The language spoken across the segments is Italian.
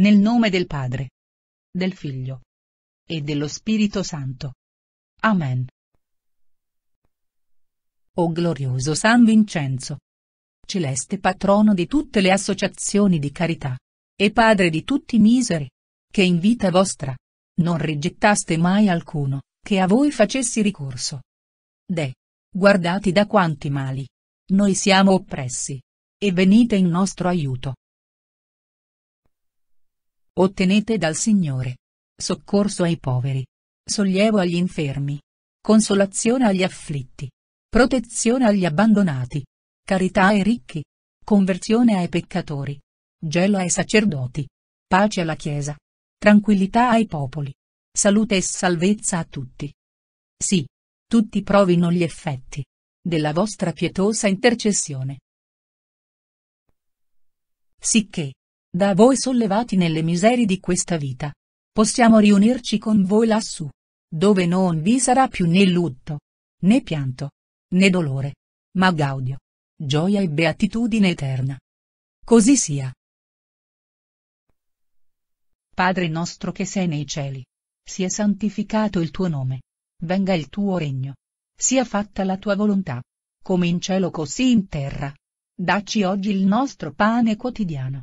Nel nome del Padre, del Figlio e dello Spirito Santo. Amen. O glorioso San Vincenzo, celeste patrono di tutte le associazioni di carità, e padre di tutti i miseri, che in vita vostra non rigettaste mai alcuno, che a voi facessi ricorso. De, guardati da quanti mali, noi siamo oppressi, e venite in nostro aiuto. Ottenete dal Signore. Soccorso ai poveri. Sollievo agli infermi. Consolazione agli afflitti. Protezione agli abbandonati. Carità ai ricchi. Conversione ai peccatori. Gelo ai sacerdoti. Pace alla Chiesa. Tranquillità ai popoli. Salute e salvezza a tutti. Sì. Tutti provino gli effetti della vostra pietosa intercessione. Sicché, da voi sollevati nelle miserie di questa vita. Possiamo riunirci con voi lassù. Dove non vi sarà più né lutto, né pianto, né dolore, ma gaudio, gioia e beatitudine eterna. Così sia. Padre nostro che sei nei cieli. Sia santificato il tuo nome. Venga il tuo regno. Sia fatta la tua volontà, come in cielo così in terra. Dacci oggi il nostro pane quotidiano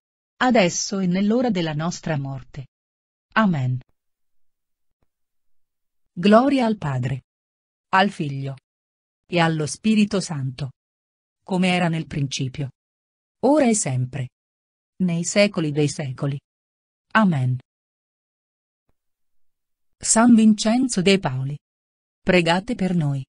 adesso e nell'ora della nostra morte. Amen. Gloria al Padre, al Figlio e allo Spirito Santo, come era nel principio, ora e sempre, nei secoli dei secoli. Amen. San Vincenzo de Paoli, pregate per noi.